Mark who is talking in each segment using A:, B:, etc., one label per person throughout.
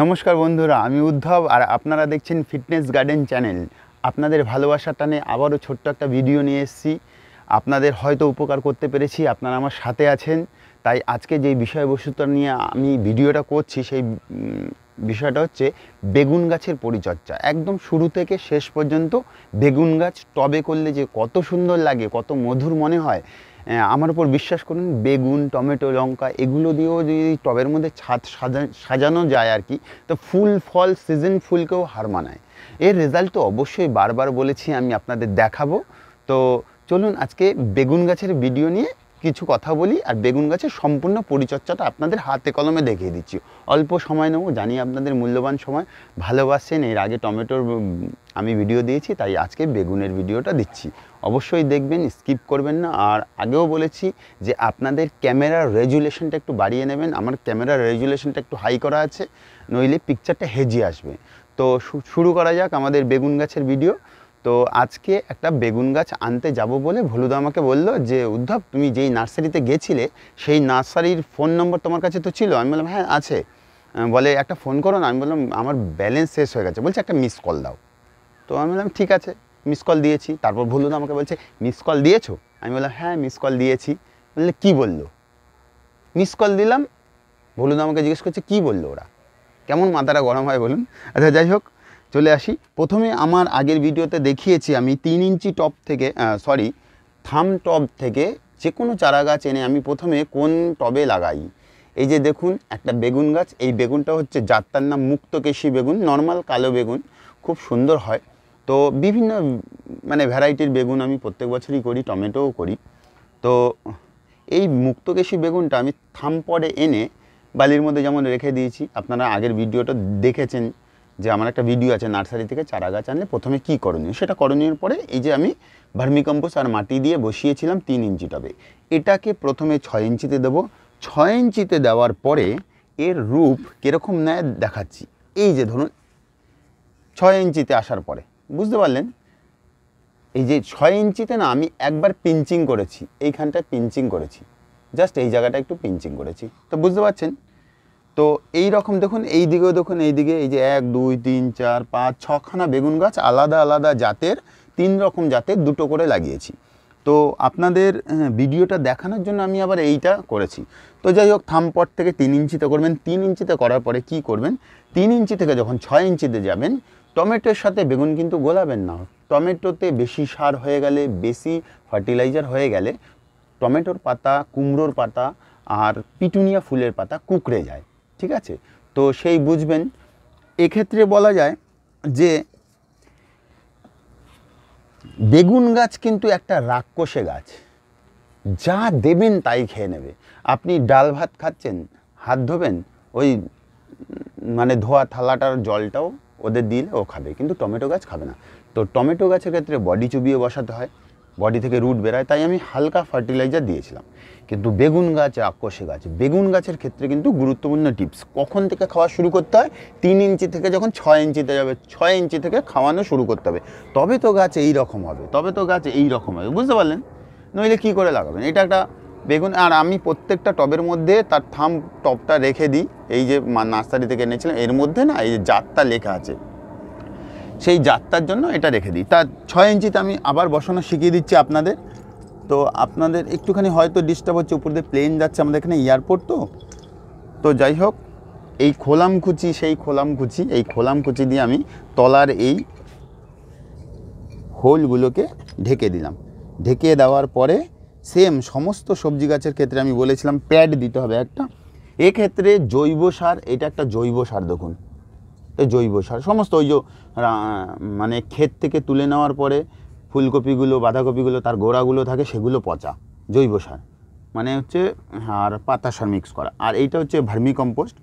A: নমস্কার বন্ধুরা আমি উদ্ধব আর আপনারা দেখছেন ফিটনেস গার্ডেন চ্যানেল আপনাদের ভালোবাসা টানে আবারও ছোট্ট একটা ভিডিও নিয়ে এসেছি আপনাদের হয়তো উপকার করতে পেরেছি আপনারা আমার সাথে আছেন তাই আজকে যে বিষয়বস্তুটা নিয়ে আমি ভিডিওটা করছি সেই বিষয়টা হচ্ছে বেগুন গাছের পরিচর্যা একদম শুরু থেকে শেষ পর্যন্ত বেগুন গাছ টবে করলে যে কত সুন্দর লাগে কত মধুর মনে হয় আমার উপর বিশ্বাস করুন বেগুন টমেটো লঙ্কা এগুলো দিয়েও যদি টবের মধ্যে ছাদ সাজা সাজানো যায় আর কি তো ফুল ফল সিজন ফুলকেও হার মানায় এর রেজাল্ট তো অবশ্যই বারবার বলেছি আমি আপনাদের দেখাবো তো চলুন আজকে বেগুন গাছের ভিডিও নিয়ে কিছু কথা বলি আর বেগুন গাছের সম্পূর্ণ পরিচর্যাটা আপনাদের হাতে কলমে দেখিয়ে দিচ্ছি অল্প সময় নেবো জানি আপনাদের মূল্যবান সময় ভালোবাসেন এর আগে টমেটোর আমি ভিডিও দিয়েছি তাই আজকে বেগুনের ভিডিওটা দিচ্ছি অবশ্যই দেখবেন স্কিপ করবেন না আর আগেও বলেছি যে আপনাদের ক্যামেরার রেজুলেশনটা একটু বাড়িয়ে নেবেন আমার ক্যামেরার রেজুলেশনটা একটু হাই করা আছে নইলে পিকচারটা হেজি আসবে তো শুরু করা যাক আমাদের বেগুন গাছের ভিডিও তো আজকে একটা বেগুন গাছ আনতে যাব বলে ভলুদা আমাকে বললো যে উদ্ধব তুমি যেই নার্সারিতে গেছিলে সেই নার্সারির ফোন নম্বর তোমার কাছে তো ছিল আমি বললাম হ্যাঁ আছে বলে একটা ফোন করো না আমি বললাম আমার ব্যালেন্স শেষ হয়ে গেছে বলছে একটা মিস কল দাও তো আমি বললাম ঠিক আছে মিস কল দিয়েছি তারপর ভলুদা আমাকে বলছে মিস কল দিয়েছো আমি বললাম হ্যাঁ মিস কল দিয়েছি বললে কি বললো মিস কল দিলাম ভলুদা আমাকে জিজ্ঞেস করছে কি বললো ওরা কেমন মাথাটা গরম হয় বলুন আচ্ছা যাই হোক চলে আসি প্রথমে আমার আগের ভিডিওতে দেখিয়েছি আমি তিন ইঞ্চি টপ থেকে সরি থাম টপ থেকে যে কোনো চারা গাছ এনে আমি প্রথমে কোন টবে লাগাই এই যে দেখুন একটা বেগুন গাছ এই বেগুনটা হচ্ছে যাত্রার নাম মুক্তকেশী বেগুন নর্মাল কালো বেগুন খুব সুন্দর হয় তো বিভিন্ন মানে ভ্যারাইটির বেগুন আমি প্রত্যেক বছরই করি টমেটোও করি তো এই মুক্তকেশী বেগুনটা আমি থাম পরে এনে বালির মধ্যে যেমন রেখে দিয়েছি আপনারা আগের ভিডিওটা দেখেছেন যে আমার একটা ভিডিও আছে নার্সারি থেকে চারা গাছ আনলে প্রথমে কি করণীয় সেটা করণীয়র পরে এই যে আমি ভার্মিকম্পোস আর মাটি দিয়ে বসিয়েছিলাম তিন ইঞ্চি টবে এটাকে প্রথমে ছয় ইঞ্চিতে দেবো ছয় ইঞ্চিতে দেওয়ার পরে এর রূপ কীরকম নেয় দেখাচ্ছি এই যে ধরুন ছয় ইঞ্চিতে আসার পরে বুঝতে পারলেন এই যে ছয় ইঞ্চিতে না আমি একবার পিঞ্চিং করেছি এইখানটায় পিঞ্চিং করেছি জাস্ট এই জায়গাটা একটু পিঞ্চিং করেছি তো বুঝতে পারছেন তো এই রকম দেখুন এই দিকেও দেখুন এই দিকে এই যে এক দুই তিন চার পাঁচ ছখানা বেগুন গাছ আলাদা আলাদা জাতের তিন রকম জাতের দুটো করে লাগিয়েছি তো আপনাদের হ্যাঁ, ভিডিওটা দেখানোর জন্য আমি আবার এইটা করেছি তো যাই হোক থামপট থেকে তিন ইঞ্চিতে করবেন তিন ইঞ্চিতে করার পরে কি করবেন তিন ইঞ্চি থেকে যখন ছয় ইঞ্চিতে যাবেন টমেটোর সাথে বেগুন কিন্তু গোলাবেন না টমেটোতে বেশি সার হয়ে গেলে বেশি ফার্টিলাইজার হয়ে গেলে টমেটোর পাতা কুমড়োর পাতা আর পিটুনিয়া ফুলের পাতা কুকড়ে যায় ঠিক আছে তো সেই বুঝবেন এক্ষেত্রে বলা যায় যে বেগুন গাছ কিন্তু একটা রাক্ষসে গাছ যা দেবেন তাই খেয়ে নেবে আপনি ডাল ভাত খাচ্ছেন হাত ধোবেন ওই মানে ধোয়া থালাটার জলটাও ওদের দিলে ও খাবে কিন্তু টমেটো গাছ খাবে না তো টমেটো গাছের ক্ষেত্রে বডি চুবিয়ে বসাতে হয় বডি থেকে রুট বেরায় তাই আমি হালকা ফার্টিলাইজার দিয়েছিলাম কিন্তু বেগুন গাছ আকর্ষে গাছ বেগুন গাছের ক্ষেত্রে কিন্তু গুরুত্বপূর্ণ টিপস কখন থেকে খাওয়া শুরু করতে হয় তিন ইঞ্চি থেকে যখন ছয় ইঞ্চিতে যাবে ছয় ইঞ্চি থেকে খাওয়ানো শুরু করতে হবে তবে তো গাছ এই রকম হবে তবে তো গাছ এই রকম হবে বুঝতে পারলেন নইলে কি করে লাগাবেন এটা একটা বেগুন আর আমি প্রত্যেকটা টবের মধ্যে তার থাম টপটা রেখে দিই এই যে নার্সারি থেকে এনেছিলাম এর মধ্যে না এই যে জাতটা লেখা আছে সেই যাত্রার জন্য এটা রেখে দিই তার ছয় ইঞ্চিতে আমি আবার বসানো শিখিয়ে দিচ্ছি আপনাদের তো আপনাদের একটুখানি হয়তো ডিস্টার্ব হচ্ছে উপর দিয়ে প্লেন যাচ্ছে আমাদের এখানে এয়ারপোর্ট তো তো যাই হোক এই খোলামকুচি সেই খোলামকুচি এই খোলামকুচি দিয়ে আমি তলার এই হোলগুলোকে ঢেকে দিলাম ঢেকে দেওয়ার পরে সেম সমস্ত সবজি গাছের ক্ষেত্রে আমি বলেছিলাম প্যাড দিতে হবে একটা এক্ষেত্রে জৈব সার এটা একটা জৈব সার দেখুন তো জৈব সার সমস্ত ওই যে মানে ক্ষেত থেকে তুলে নেওয়ার পরে ফুলকপিগুলো বাঁধাকপিগুলো তার গোড়াগুলো থাকে সেগুলো পচা জৈব সার মানে হচ্ছে আর পাতা সার মিক্স করা আর এইটা হচ্ছে ভার্মি কম্পোস্ট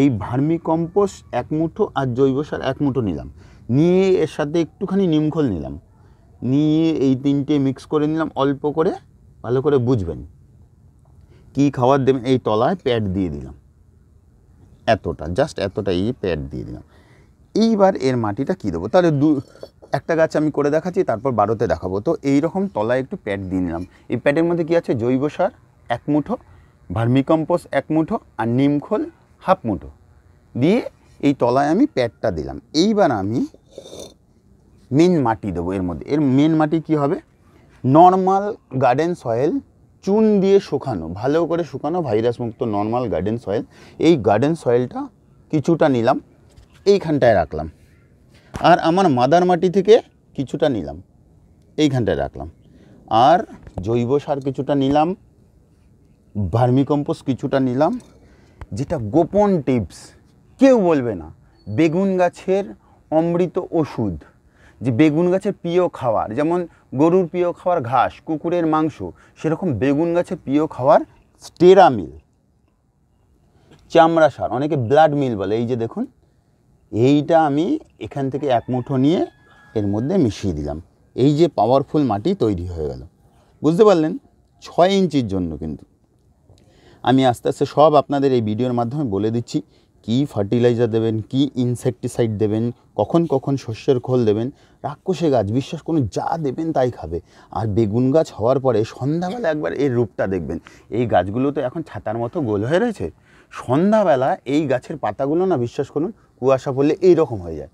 A: এই ভার্মি কম্পোস্ট এক মুঠো আর জৈব সার এক মুঠো নিলাম নিয়ে এর সাথে একটুখানি নিমখল নিলাম নিয়ে এই তিনটে মিক্স করে নিলাম অল্প করে ভালো করে বুঝবেন কি খাবার দেবেন এই তলায় প্যাড দিয়ে দিলাম এতটা জাস্ট এতটা এই প্যাড দিয়ে দিলাম এইবার এর মাটিটা কী দেবো তাহলে দু একটা গাছ আমি করে দেখাচ্ছি তারপর বারোতে দেখাবো তো এই রকম তলায় একটু প্যাড দিয়ে নিলাম এই প্যাডের মধ্যে কী আছে জৈব সার এক মুঠো ভার্মিকম্পোস্ট এক মুঠো আর নিমখোল হাফ মুঠো দিয়ে এই তলায় আমি প্যাডটা দিলাম এইবার আমি মেন মাটি দেবো এর মধ্যে এর মেন মাটি কি হবে নর্মাল গার্ডেন সয়েল চুন দিয়ে শুকানো ভালো করে শুকানো ভাইরাস মুক্ত নর্মাল গার্ডেন সয়েল এই গার্ডেন সয়েলটা কিছুটা নিলাম এইখানটায় রাখলাম আর আমার মাদার মাটি থেকে কিছুটা নিলাম এইখানটায় রাখলাম আর জৈব সার কিছুটা নিলাম ভার্মিকম্পোস্ট কিছুটা নিলাম যেটা গোপন টিপস কেউ বলবে না বেগুন গাছের অমৃত ওষুধ যে বেগুন গাছের প্রিয় খাওয়ার যেমন গরুর প্রিয় খাওয়ার ঘাস কুকুরের মাংস সেরকম বেগুন গাছের প্রিয় খাওয়ার স্টেরামিল চামড়া সার অনেকে ব্লাড মিল বলে এই যে দেখুন এইটা আমি এখান থেকে এক মুঠো নিয়ে এর মধ্যে মিশিয়ে দিলাম এই যে পাওয়ারফুল মাটি তৈরি হয়ে গেল বুঝতে পারলেন ছয় ইঞ্চির জন্য কিন্তু আমি আস্তে আস্তে সব আপনাদের এই ভিডিওর মাধ্যমে বলে দিচ্ছি কি ফার্টিলাইজার দেবেন কি ইনসেকটিসাইড দেবেন কখন কখন শস্যের খোল দেবেন রাক্ষসে গাছ বিশ্বাস করুন যা দেবেন তাই খাবে আর বেগুন গাছ হওয়ার পরে সন্ধ্যাবেলা একবার এর রূপটা দেখবেন এই গাছগুলো তো এখন ছাতার মতো গোল হয়ে রয়েছে সন্ধ্যাবেলা এই গাছের পাতাগুলো না বিশ্বাস করুন কুয়াশা পড়লে এই রকম হয়ে যায়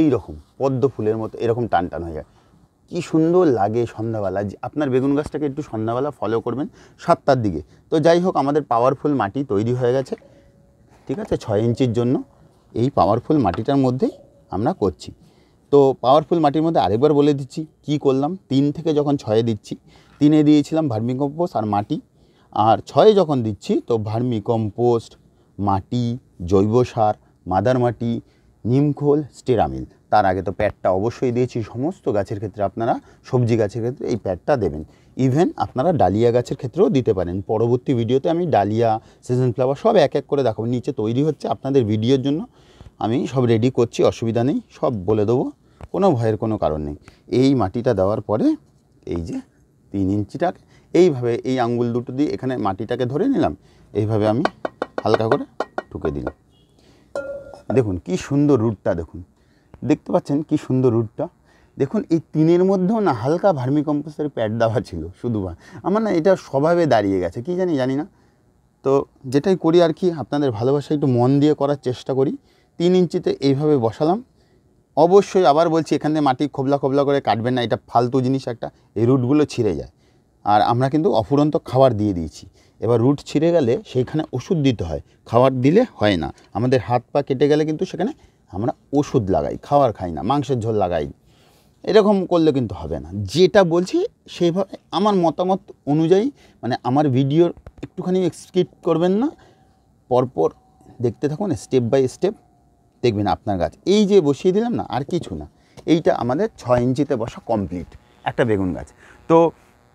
A: এই রকম পদ্ম ফুলের মতো এরকম টান টান হয়ে যায় কী সুন্দর লাগে সন্ধ্যাবেলা আপনার বেগুন গাছটাকে একটু সন্ধ্যাবেলা ফলো করবেন সাতটার দিকে তো যাই হোক আমাদের পাওয়ারফুল মাটি তৈরি হয়ে গেছে ঠিক আছে ছয় ইঞ্চির জন্য এই পাওয়ারফুল মাটিটার মধ্যে আমরা করছি তো পাওয়ারফুল মাটির মধ্যে আরেকবার বলে দিচ্ছি কি করলাম তিন থেকে যখন ছয়ে দিচ্ছি তিনে দিয়েছিলাম ভার্মিকম্পোস আর মাটি আর ছয়ে যখন দিচ্ছি তো ভার্মি কম্পোস্ট মাটি জৈব সার মাদার মাটি নিমখোল স্টেরামিল তার আগে তো প্যাডটা অবশ্যই দিয়েছি সমস্ত গাছের ক্ষেত্রে আপনারা সবজি গাছের ক্ষেত্রে এই প্যাডটা দেবেন ইভেন আপনারা ডালিয়া গাছের ক্ষেত্রেও দিতে পারেন পরবর্তী ভিডিওতে আমি ডালিয়া সিজন ফ্লাওয়ার সব এক এক করে দেখাবো নিচে তৈরি হচ্ছে আপনাদের ভিডিওর জন্য আমি সব রেডি করছি অসুবিধা নেই সব বলে দেবো কোনো ভয়ের কোনো কারণ নেই এই মাটিটা দেওয়ার পরে এই যে তিন ইঞ্চিটাকে এইভাবে এই আঙ্গুল দুটো দিয়ে এখানে মাটিটাকে ধরে নিলাম এইভাবে আমি হালকা করে ঠুকে দিলাম দেখুন কি সুন্দর রুটটা দেখুন দেখতে পাচ্ছেন কি সুন্দর রুটটা দেখুন এই তিনের মধ্যেও না হালকা ভার্মি কম্পোস্টের প্যাড দেওয়া ছিল শুধু আমার না এটা স্বভাবে দাঁড়িয়ে গেছে কি জানি জানি না তো যেটাই করি আর কি আপনাদের ভালোবাসা একটু মন দিয়ে করার চেষ্টা করি তিন ইঞ্চিতে এইভাবে বসালাম অবশ্যই আবার বলছি এখান থেকে মাটি খোবলা খোবলা করে কাটবেন না এটা ফালতু জিনিস একটা এই রুটগুলো ছিঁড়ে যায় আর আমরা কিন্তু অফুরন্ত খাবার দিয়ে দিয়েছি এবার রুট ছিঁড়ে গেলে সেইখানে ওষুধ দিতে হয় খাবার দিলে হয় না আমাদের হাত পা কেটে গেলে কিন্তু সেখানে আমরা ওষুধ লাগাই খাবার খাই না মাংসের ঝোল লাগাই এরকম করলে কিন্তু হবে না যেটা বলছি সেইভাবে আমার মতামত অনুযায়ী মানে আমার ভিডিওর একটুখানি স্কিপ করবেন না পরপর দেখতে থাকুন স্টেপ বাই স্টেপ দেখবেন আপনার গাছ এই যে বসিয়ে দিলাম না আর কিছু না এইটা আমাদের ছয় ইঞ্চিতে বসা কমপ্লিট একটা বেগুন গাছ তো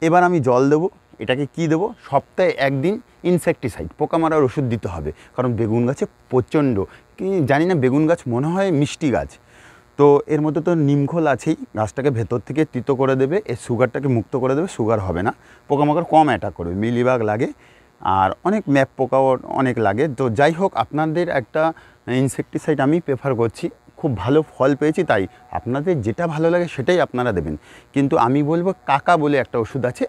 A: এবার আমি জল দেবো এটাকে কি দেবো সপ্তাহে একদিন ইনসেকটিসাইড মারার ওষুধ দিতে হবে কারণ বেগুন গাছে প্রচণ্ড জানি না বেগুন গাছ মনে হয় মিষ্টি গাছ তো এর মধ্যে তো নিমখোল আছেই গাছটাকে ভেতর থেকে তিতো করে দেবে এর সুগারটাকে মুক্ত করে দেবে সুগার হবে না পোকামাকড় কম অ্যাটাক করবে মিলিবাগ লাগে আর অনেক ম্যাপ পোকাও অনেক লাগে তো যাই হোক আপনাদের একটা ইনসেকটিসাইড আমি প্রেফার করছি খুব ভালো ফল পেয়েছি তাই আপনাদের যেটা ভালো লাগে সেটাই আপনারা দেবেন কিন্তু আমি বলবো কাকা বলে একটা ওষুধ আছে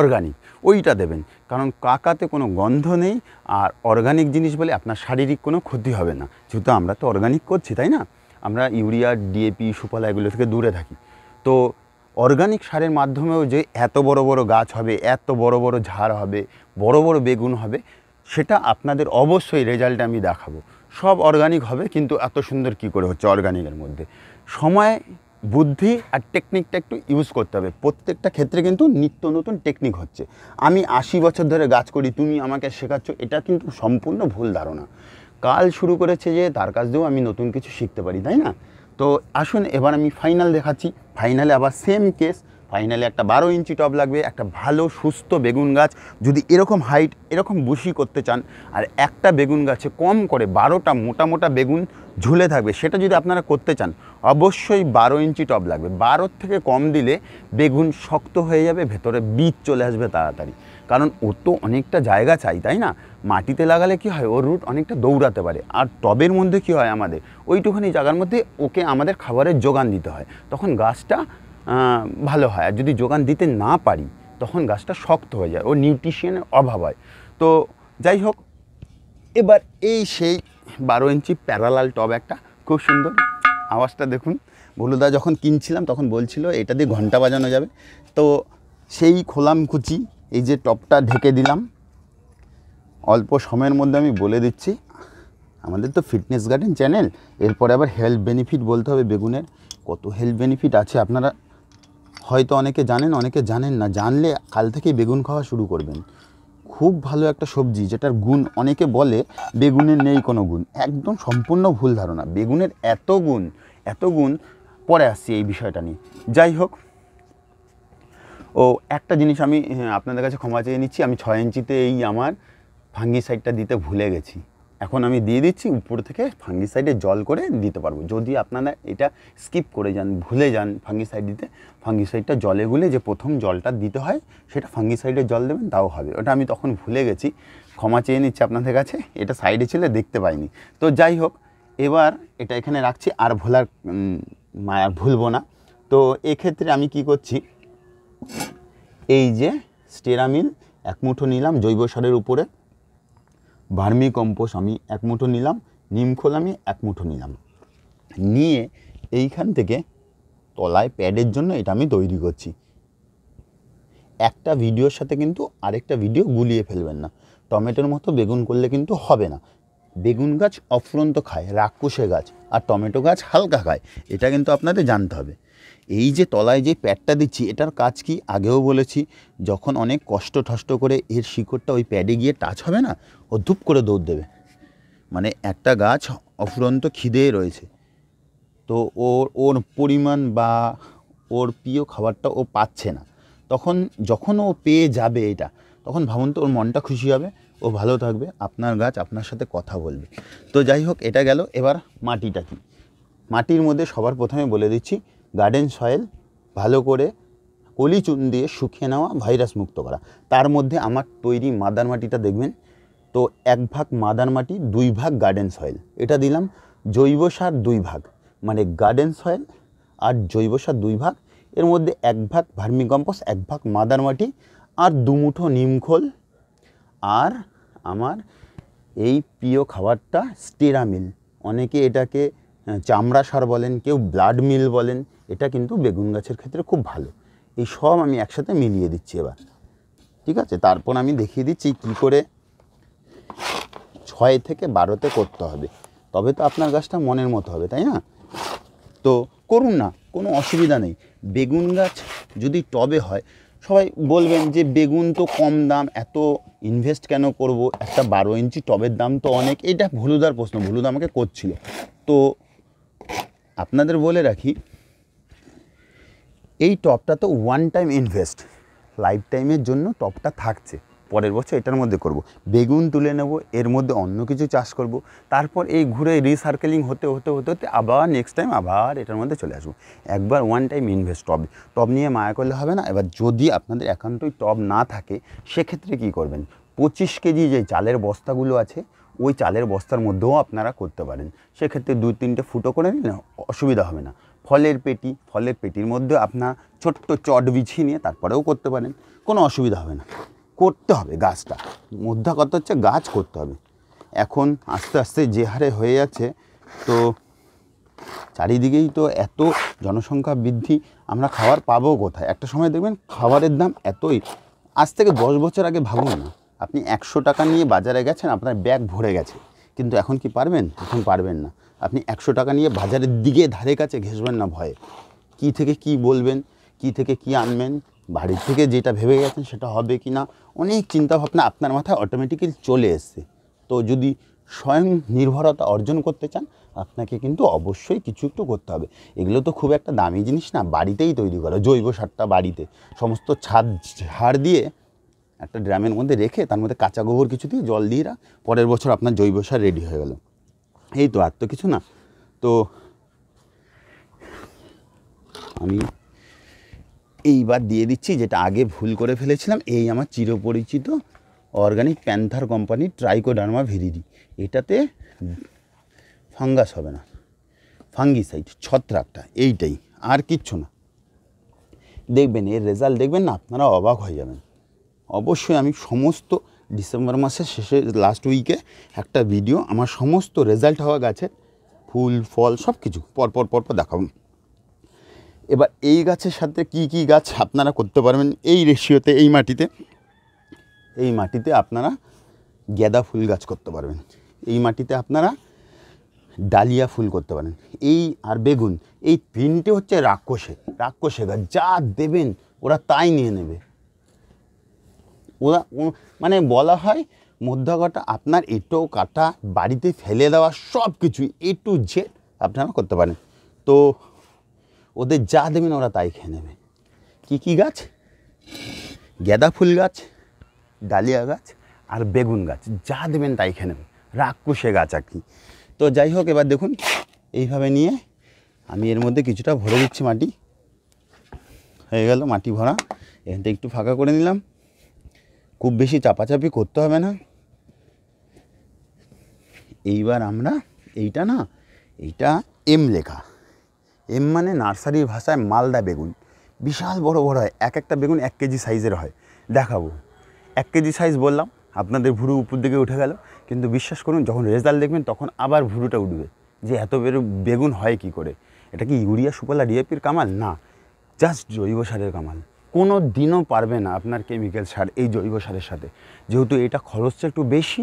A: অর্গানিক ওইটা দেবেন কারণ কাকাতে কোনো গন্ধ নেই আর অর্গানিক জিনিস বলে আপনার শারীরিক কোনো ক্ষতি হবে না যেহেতু আমরা তো অর্গানিক করছি তাই না আমরা ইউরিয়া ডিএপি সুপালা এগুলো থেকে দূরে থাকি তো অর্গানিক সারের মাধ্যমেও যে এত বড় বড় গাছ হবে এত বড় বড় ঝাড় হবে বড় বড় বেগুন হবে সেটা আপনাদের অবশ্যই রেজাল্ট আমি দেখাবো সব অর্গানিক হবে কিন্তু এত সুন্দর কি করে হচ্ছে অর্গানিকের মধ্যে সময় বুদ্ধি আর টেকনিকটা একটু ইউজ করতে হবে প্রত্যেকটা ক্ষেত্রে কিন্তু নিত্য নতুন টেকনিক হচ্ছে আমি আশি বছর ধরে গাছ করি তুমি আমাকে শেখাচ্ছ এটা কিন্তু সম্পূর্ণ ভুল ধারণা কাল শুরু করেছে যে তার কাছ দিয়েও আমি নতুন কিছু শিখতে পারি তাই না তো আসুন এবার আমি ফাইনাল দেখাচ্ছি ফাইনালে আবার সেম কেস ফাইনালি একটা বারো ইঞ্চি টব লাগবে একটা ভালো সুস্থ বেগুন গাছ যদি এরকম হাইট এরকম বুশি করতে চান আর একটা বেগুন গাছে কম করে বারোটা মোটা মোটা বেগুন ঝুলে থাকবে সেটা যদি আপনারা করতে চান অবশ্যই বারো ইঞ্চি টব লাগবে বারোর থেকে কম দিলে বেগুন শক্ত হয়ে যাবে ভেতরে বীজ চলে আসবে তাড়াতাড়ি কারণ ও তো অনেকটা জায়গা চাই তাই না মাটিতে লাগালে কি হয় ওর রুট অনেকটা দৌড়াতে পারে আর টবের মধ্যে কি হয় আমাদের ওইটুখানি জায়গার মধ্যে ওকে আমাদের খাবারের যোগান দিতে হয় তখন গাছটা ভালো হয় আর যদি যোগান দিতে না পারি তখন গাছটা শক্ত হয়ে যায় ও নিউট্রিশিয়ানের অভাব হয় তো যাই হোক এবার এই সেই বারো ইঞ্চি প্যারালাল টব একটা খুব সুন্দর আওয়াজটা দেখুন ভলুদা যখন কিনছিলাম তখন বলছিল এটা দিয়ে ঘন্টা বাজানো যাবে তো সেই খোলাম কুচি এই যে টপটা ঢেকে দিলাম অল্প সময়ের মধ্যে আমি বলে দিচ্ছি আমাদের তো ফিটনেস গার্ডেন চ্যানেল এরপরে আবার হেলথ বেনিফিট বলতে হবে বেগুনের কত হেলথ বেনিফিট আছে আপনারা হয়তো অনেকে জানেন অনেকে জানেন না জানলে কাল থেকে বেগুন খাওয়া শুরু করবেন খুব ভালো একটা সবজি যেটার গুণ অনেকে বলে বেগুনের নেই কোনো গুণ একদম সম্পূর্ণ ভুল ধারণা বেগুনের এত গুণ এত গুণ পরে আসছি এই বিষয়টা নিয়ে যাই হোক ও একটা জিনিস আমি হ্যাঁ, আপনাদের কাছে ক্ষমা চেয়ে নিচ্ছি আমি ছয় ইঞ্চিতে এই আমার সাইডটা দিতে ভুলে গেছি এখন আমি দিয়ে দিচ্ছি উপর থেকে ফাঙ্গিসাইডে জল করে দিতে পারবো যদি আপনারা এটা স্কিপ করে যান ভুলে যান ফাঙ্গিসাইড দিতে ফাঙ্গিসাইডটা জলে গুলে যে প্রথম জলটা দিতে হয় সেটা ফাঙ্গিসাইডে জল দেবেন তাও হবে ওটা আমি তখন ভুলে গেছি ক্ষমা চেয়ে নিচ্ছি আপনাদের কাছে এটা সাইডে ছেলে দেখতে পাইনি তো যাই হোক এবার এটা এখানে রাখছি আর ভোলার মায়া ভুলবো না তো এক্ষেত্রে আমি কি করছি এই যে স্টেরামিল এক মুঠো নিলাম জৈব সারের উপরে ভার্মি কম্পোস আমি এক মুঠো নিলাম নিমখোল আমি এক মুঠো নিলাম নিয়ে এইখান থেকে তলায় প্যাডের জন্য এটা আমি তৈরি করছি একটা ভিডিওর সাথে কিন্তু আরেকটা ভিডিও গুলিয়ে ফেলবেন না টমেটোর মতো বেগুন করলে কিন্তু হবে না বেগুন গাছ অফুরন্ত খায় রাক্ষসে গাছ আর টমেটো গাছ হালকা খায় এটা কিন্তু আপনাদের জানতে হবে এই যে তলায় যে প্যাডটা দিচ্ছি এটার কাজ কি আগেও বলেছি যখন অনেক কষ্ট ঠষ্ট করে এর শিকড়টা ওই প্যাডে গিয়ে টাচ হবে না ও ধূপ করে দৌড় দেবে মানে একটা গাছ অফুরন্ত খিদে রয়েছে তো ওর ওর পরিমাণ বা ওর প্রিয় খাবারটা ও পাচ্ছে না তখন যখন ও পেয়ে যাবে এটা তখন ভাবুন তো ওর মনটা খুশি হবে ও ভালো থাকবে আপনার গাছ আপনার সাথে কথা বলবে তো যাই হোক এটা গেল এবার মাটিটা কি মাটির মধ্যে সবার প্রথমে বলে দিচ্ছি গার্ডেন সয়েল ভালো করে কলি চুন দিয়ে শুকিয়ে নেওয়া ভাইরাস মুক্ত করা তার মধ্যে আমার তৈরি মাদার মাটিটা দেখবেন তো এক ভাগ মাদার মাটি দুই ভাগ গার্ডেন সয়েল এটা দিলাম জৈব সার দুই ভাগ মানে গার্ডেন সয়েল আর জৈব সার দুই ভাগ এর মধ্যে এক ভাগ ভার্মিকম্পোস্ট এক ভাগ মাদার মাটি আর দুমুঠো নিমখোল আর আমার এই প্রিয় খাবারটা স্টেরামিল অনেকে এটাকে চামড়া সার বলেন কেউ ব্লাড মিল বলেন এটা কিন্তু বেগুন গাছের ক্ষেত্রে খুব ভালো এই সব আমি একসাথে মিলিয়ে দিচ্ছি এবার ঠিক আছে তারপর আমি দেখিয়ে দিচ্ছি কি করে ছয় থেকে বারোতে করতে হবে তবে তো আপনার গাছটা মনের মতো হবে তাই না তো করুন না কোনো অসুবিধা নেই বেগুন গাছ যদি টবে হয় সবাই বলবেন যে বেগুন তো কম দাম এত ইনভেস্ট কেন করব একটা বারো ইঞ্চি টবের দাম তো অনেক এটা ভুলুদার প্রশ্ন ভুলুদা আমাকে করছিল তো আপনাদের বলে রাখি এই টপটা তো ওয়ান টাইম ইনভেস্ট লাইফ টাইমের জন্য টপটা থাকছে পরের বছর এটার মধ্যে করব। বেগুন তুলে নেব এর মধ্যে অন্য কিছু চাষ করব। তারপর এই ঘুরে রিসার্কেলিং হতে হতে হতে হতে আবার নেক্সট টাইম আবার এটার মধ্যে চলে আসবো একবার one time invest top top নিয়ে মায়া করলে হবে না এবার যদি আপনাদের অ্যাকাউন্টই টপ না থাকে সেক্ষেত্রে কি করবেন পঁচিশ কেজি যে চালের বস্তাগুলো আছে ওই চালের বস্তার মধ্যেও আপনারা করতে পারেন সেক্ষেত্রে দুই তিনটে ফুটো করে নিলে অসুবিধা হবে না ফলের পেটি ফলের পেটির মধ্যে আপনার ছোট্ট চট বিছিয়ে নিয়ে তারপরেও করতে পারেন কোনো অসুবিধা হবে না করতে হবে গাছটা মধ্যে কথা হচ্ছে গাছ করতে হবে এখন আস্তে আস্তে যে হারে হয়ে যাচ্ছে তো চারিদিকেই তো এত জনসংখ্যা বৃদ্ধি আমরা খাবার পাবো কোথায় একটা সময় দেখবেন খাবারের দাম এতই আজ থেকে দশ বছর আগে ভাবুন না আপনি একশো টাকা নিয়ে বাজারে গেছেন আপনার ব্যাগ ভরে গেছে কিন্তু এখন কি পারবেন এখন পারবেন না আপনি একশো টাকা নিয়ে বাজারের দিকে ধারে কাছে ঘেসবেন না ভয়ে কি থেকে কি বলবেন কি থেকে কি আনবেন বাড়ির থেকে যেটা ভেবে গেছেন সেটা হবে কি না অনেক চিন্তাভাবনা আপনার মাথায় অটোমেটিক্যালি চলে এসছে তো যদি স্বয়ং নির্ভরতা অর্জন করতে চান আপনাকে কিন্তু অবশ্যই কিছু একটু করতে হবে এগুলো তো খুব একটা দামি জিনিস না বাড়িতেই তৈরি করা জৈব সারটা বাড়িতে সমস্ত ছাদ ঝাড় দিয়ে একটা ড্রামের মধ্যে রেখে তার মধ্যে কাঁচা গোবর কিছু দিয়ে জল দিয়ে রাখ পরের বছর আপনার জৈব সার রেডি হয়ে গেলো এই তো আর তো কিছু না তো আমি এইবার দিয়ে দিচ্ছি যেটা আগে ভুল করে ফেলেছিলাম এই আমার চিরপরিচিত অর্গানিক প্যান্থার কোম্পানির ট্রাইকোডার্মা ভেরিডি এটাতে ফাঙ্গাস হবে না ফাঙ্গিসাইড ছত্রাকটা এইটাই আর কিচ্ছু না দেখবেন এর রেজাল্ট দেখবেন না আপনারা অবাক হয়ে যাবেন অবশ্যই আমি সমস্ত ডিসেম্বর মাসের শেষে লাস্ট উইকে একটা ভিডিও আমার সমস্ত রেজাল্ট হওয়া গাছের ফুল ফল সব কিছু পরপর পরপর দেখাব এবার এই গাছের সাথে কি কি গাছ আপনারা করতে পারবেন এই রেশিওতে এই মাটিতে এই মাটিতে আপনারা গেঁদা ফুল গাছ করতে পারবেন এই মাটিতে আপনারা ডালিয়া ফুল করতে পারেন এই আর বেগুন এই তিনটে হচ্ছে রাক্ষসে রাক্ষসে গাছ যা দেবেন ওরা তাই নিয়ে নেবে ওরা মানে বলা হয় মধ্যা আপনার এটো কাটা বাড়িতে ফেলে দেওয়া সব কিছুই এ টু জেড আপনারা করতে পারেন তো ওদের যা দেবেন ওরা তাই খেয়ে নেবে কী কী গাছ গাঁদা ফুল গাছ ডালিয়া গাছ আর বেগুন গাছ যা দেবেন তাই খেয়ে নেবে রাক্ষসে গাছ আর কি তো যাই হোক এবার দেখুন এইভাবে নিয়ে আমি এর মধ্যে কিছুটা ভরে দিচ্ছি মাটি হয়ে গেল মাটি ভরা এখানটা একটু ফাঁকা করে নিলাম খুব বেশি চাপাচাপি করতে হবে না এইবার আমরা এইটা না এইটা এম লেখা এম মানে নার্সারির ভাষায় মালদা বেগুন বিশাল বড় বড় হয় এক একটা বেগুন এক কেজি সাইজের হয় দেখাবো এক কেজি সাইজ বললাম আপনাদের ভুরু উপর দিকে উঠে গেল কিন্তু বিশ্বাস করুন যখন রেজাল্ট দেখবেন তখন আবার ভুরুটা উঠবে যে এত বেগুন হয় কি করে এটা কি ইউরিয়া সুপালা ডিএপির কামাল না জাস্ট জৈব সারের কামাল কোনো দিনও পারবে না আপনার কেমিক্যাল সার এই জৈব সারের সাথে যেহেতু এটা খরচটা একটু বেশি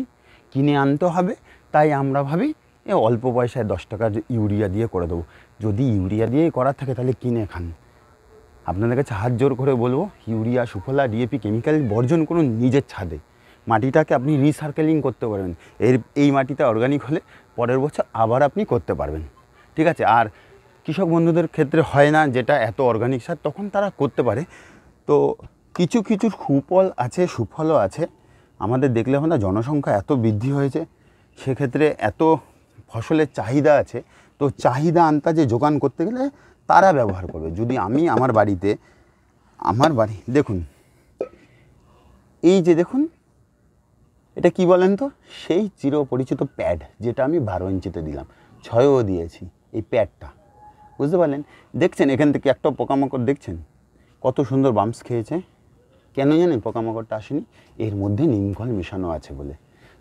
A: কিনে আনতে হবে তাই আমরা ভাবি এ অল্প পয়সায় দশ টাকা ইউরিয়া দিয়ে করে দেবো যদি ইউরিয়া দিয়েই করার থাকে তাহলে কিনে খান আপনাদের কাছে হাত জোর করে বলবো ইউরিয়া সুফলা ডিএপি কেমিক্যাল বর্জন করুন নিজের ছাদে মাটিটাকে আপনি রিসার্কেলিং করতে পারবেন এর এই মাটিটা অর্গানিক হলে পরের বছর আবার আপনি করতে পারবেন ঠিক আছে আর কৃষক বন্ধুদের ক্ষেত্রে হয় না যেটা এত অর্গানিক সার তখন তারা করতে পারে তো কিছু কিছু সুফল আছে সুফলও আছে আমাদের দেখলে হয় না জনসংখ্যা এত বৃদ্ধি হয়েছে সেক্ষেত্রে এত ফসলের চাহিদা আছে তো চাহিদা আন্তাজে যোগান করতে গেলে তারা ব্যবহার করবে যদি আমি আমার বাড়িতে আমার বাড়ি দেখুন এই যে দেখুন এটা কি বলেন তো সেই চিরপরিচিত প্যাড যেটা আমি বারো ইঞ্চিতে দিলাম ছয়ও দিয়েছি এই প্যাডটা বুঝতে পারলেন দেখছেন এখান থেকে একটা পোকামাকড় দেখছেন কত সুন্দর বামস খেয়েছে কেন জানেন পোকামাকড়টা আসেনি এর মধ্যে নিমখল মেশানো আছে বলে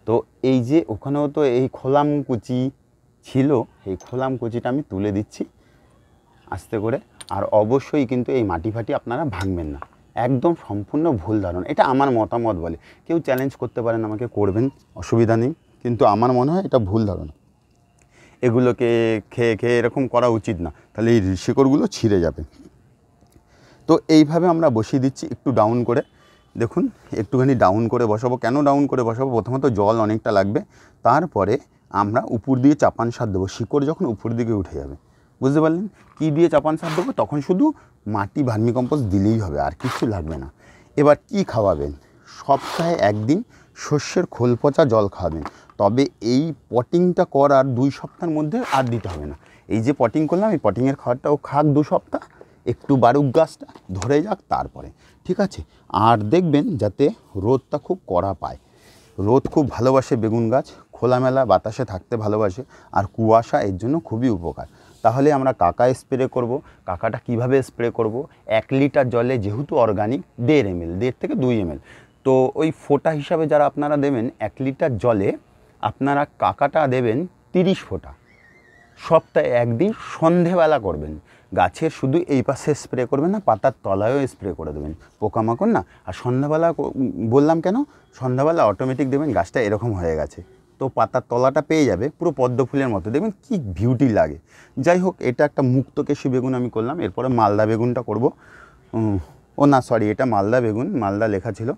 A: তো এই যে ওখানেও তো এই খোলাম কুচি ছিল এই খোলাম কুচিটা আমি তুলে দিচ্ছি আস্তে করে আর অবশ্যই কিন্তু এই মাটি ফাটি আপনারা ভাঙবেন না একদম সম্পূর্ণ ভুল ধারণা এটা আমার মতামত বলে কেউ চ্যালেঞ্জ করতে পারেন আমাকে করবেন অসুবিধা নেই কিন্তু আমার মনে হয় এটা ভুল ধারণা এগুলোকে খেয়ে খেয়ে এরকম করা উচিত না তাহলে এই শিকড়গুলো ছিঁড়ে যাবে তো এইভাবে আমরা বসিয়ে দিচ্ছি একটু ডাউন করে দেখুন একটুখানি ডাউন করে বসাবো কেন ডাউন করে বসাবো প্রথমত জল অনেকটা লাগবে তারপরে আমরা উপর দিয়ে চাপান সার দেবো শিকড় যখন উপর দিকে উঠে যাবে বুঝতে পারলেন কী দিয়ে চাপান সার দেবো তখন শুধু মাটি ভার্মিকম্পোস্ট দিলেই হবে আর কিছু লাগবে না এবার কি খাওয়াবেন সপ্তাহে একদিন শস্যের খোল পচা জল খাওয়াবেন তবে এই পটিংটা করার দুই সপ্তাহের মধ্যে আর দিতে হবে না এই যে পটিং করলাম এই পটিংয়ের খাওয়ারটা খাক দু সপ্তাহ একটু বারুক গাছটা ধরে যাক তারপরে ঠিক আছে আর দেখবেন যাতে রোদটা খুব কড়া পায় রোদ খুব ভালোবাসে বেগুন গাছ খোলামেলা বাতাসে থাকতে ভালোবাসে আর কুয়াশা এর জন্য খুবই উপকার তাহলে আমরা কাকা স্প্রে করব কাকাটা কিভাবে স্প্রে করব এক লিটার জলে যেহেতু অর্গানিক দেড় এম এল দেড় থেকে দুই এম তো ওই ফোটা হিসাবে যারা আপনারা দেবেন এক লিটার জলে আপনারা কাকাটা দেবেন তিরিশ ফোঁটা সপ্তাহে একদিন সন্ধেবেলা করবেন গাছের শুধু এই পাশে স্প্রে করবেন না পাতার তলায়ও স্প্রে করে দেবেন পোকামাকড় না আর সন্ধ্যাবেলা বললাম কেন সন্ধ্যাবেলা অটোমেটিক দেবেন গাছটা এরকম হয়ে গেছে তো পাতার তলাটা পেয়ে যাবে পুরো পদ্ম ফুলের মতো দেখবেন কি বিউটি লাগে যাই হোক এটা একটা মুক্তকেশী বেগুন আমি করলাম এরপরে মালদা বেগুনটা করব ও না সরি এটা মালদা বেগুন মালদা লেখা ছিল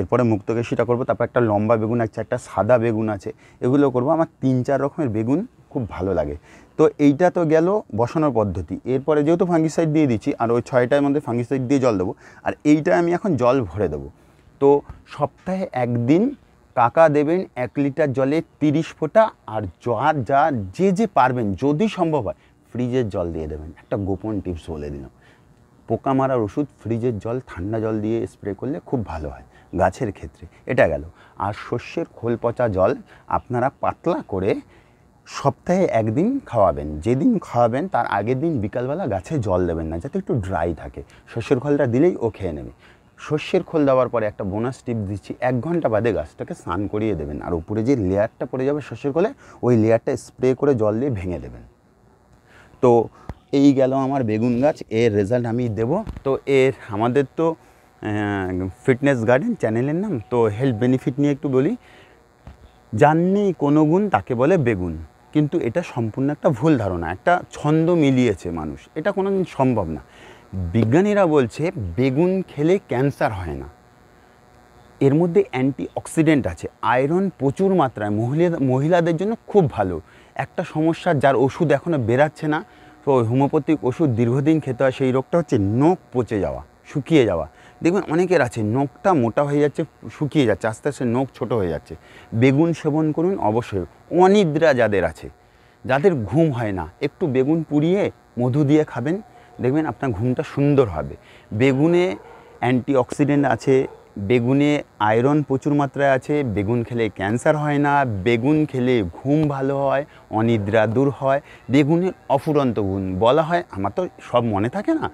A: এরপরে মুক্তকেশীটা করবো তারপর একটা লম্বা বেগুন আছে একটা সাদা বেগুন আছে এগুলো করব আমার তিন চার রকমের বেগুন খুব ভালো লাগে তো এইটা তো গেল বসানোর পদ্ধতি এরপরে যেহেতু ফাঙ্গিসাইড দিয়ে দিচ্ছি আর ওই ছয়টার মধ্যে ফাঙ্গিসাইড দিয়ে জল দেবো আর এইটা আমি এখন জল ভরে দেবো তো সপ্তাহে একদিন কাকা দেবেন এক লিটার জলে তিরিশ ফোঁটা আর যার যা যে যে পারবেন যদি সম্ভব হয় ফ্রিজের জল দিয়ে দেবেন একটা গোপন টিপস বলে দিলাম পোকা মারার ওষুধ ফ্রিজের জল ঠান্ডা জল দিয়ে স্প্রে করলে খুব ভালো হয় গাছের ক্ষেত্রে এটা গেল আর শস্যের খোল পচা জল আপনারা পাতলা করে সপ্তাহে একদিন খাওয়াবেন যেদিন খাওয়াবেন তার আগের দিন বিকালবেলা গাছে জল দেবেন না যাতে একটু ড্রাই থাকে শস্যের খোলটা দিলেই ও খেয়ে নেবে শস্যের খোল দেওয়ার পরে একটা বোনাস টিপ দিচ্ছি এক ঘন্টা বাদে গাছটাকে স্নান করিয়ে দেবেন আর উপরে যে লেয়ারটা পড়ে যাবে শস্যের খোলে ওই লেয়ারটা স্প্রে করে জল দিয়ে ভেঙে দেবেন তো এই গেল আমার বেগুন গাছ এর রেজাল্ট আমি দেব তো এর আমাদের তো ফিটনেস গার্ডেন চ্যানেলের নাম তো হেলথ বেনিফিট নিয়ে একটু বলি যার নেই কোনো গুণ তাকে বলে বেগুন কিন্তু এটা সম্পূর্ণ একটা ভুল ধারণা একটা ছন্দ মিলিয়েছে মানুষ এটা কোনো দিন সম্ভব না বিজ্ঞানীরা বলছে বেগুন খেলে ক্যান্সার হয় না এর মধ্যে অ্যান্টি অক্সিডেন্ট আছে আয়রন প্রচুর মাত্রায় মহিলা মহিলাদের জন্য খুব ভালো একটা সমস্যা যার ওষুধ এখনও বেরাচ্ছে না তো হোমিওপ্যাথিক ওষুধ দীর্ঘদিন খেতে হয় সেই রোগটা হচ্ছে নখ পচে যাওয়া শুকিয়ে যাওয়া দেখবেন অনেকের আছে নখটা মোটা হয়ে যাচ্ছে শুকিয়ে যাচ্ছে আস্তে আস্তে নখ ছোট হয়ে যাচ্ছে বেগুন সেবন করুন অবশ্যই অনিদ্রা যাদের আছে যাদের ঘুম হয় না একটু বেগুন পুড়িয়ে মধু দিয়ে খাবেন দেখবেন আপনার ঘুমটা সুন্দর হবে বেগুনে অ্যান্টিঅক্সিডেন্ট আছে বেগুনে আয়রন প্রচুর মাত্রায় আছে বেগুন খেলে ক্যান্সার হয় না বেগুন খেলে ঘুম ভালো হয় অনিদ্রা দূর হয় বেগুনের অফুরন্ত গুণ বলা হয় আমার তো সব মনে থাকে না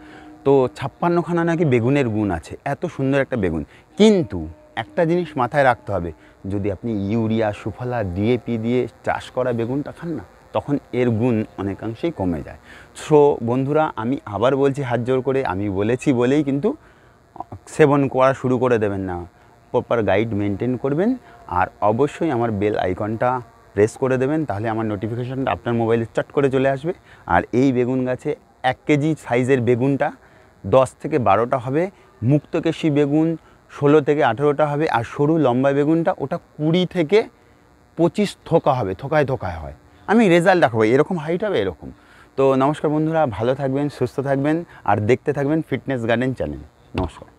A: তো ছাপ্পান্নখানা নাকি বেগুনের গুণ আছে এত সুন্দর একটা বেগুন কিন্তু একটা জিনিস মাথায় রাখতে হবে যদি আপনি ইউরিয়া সুফলা ডিএপি দিয়ে চাষ করা বেগুনটা খান না তখন এর গুণ অনেকাংশেই কমে যায় সো বন্ধুরা আমি আবার বলছি হাত জোর করে আমি বলেছি বলেই কিন্তু সেবন করা শুরু করে দেবেন না প্রপার গাইড মেনটেন করবেন আর অবশ্যই আমার বেল আইকনটা প্রেস করে দেবেন তাহলে আমার নোটিফিকেশানটা আপনার মোবাইলে চট করে চলে আসবে আর এই বেগুন গাছে এক কেজি সাইজের বেগুনটা দশ থেকে বারোটা হবে মুক্তকেশী বেগুন ষোলো থেকে আঠেরোটা হবে আর সরু লম্বা বেগুনটা ওটা কুড়ি থেকে পঁচিশ থোকা হবে থোকায় থোকায় হয় আমি রেজাল্ট দেখাবো এরকম হাইট হবে এরকম তো নমস্কার বন্ধুরা ভালো থাকবেন সুস্থ থাকবেন আর দেখতে থাকবেন ফিটনেস গার্ডেন চ্যানেল নমস্কার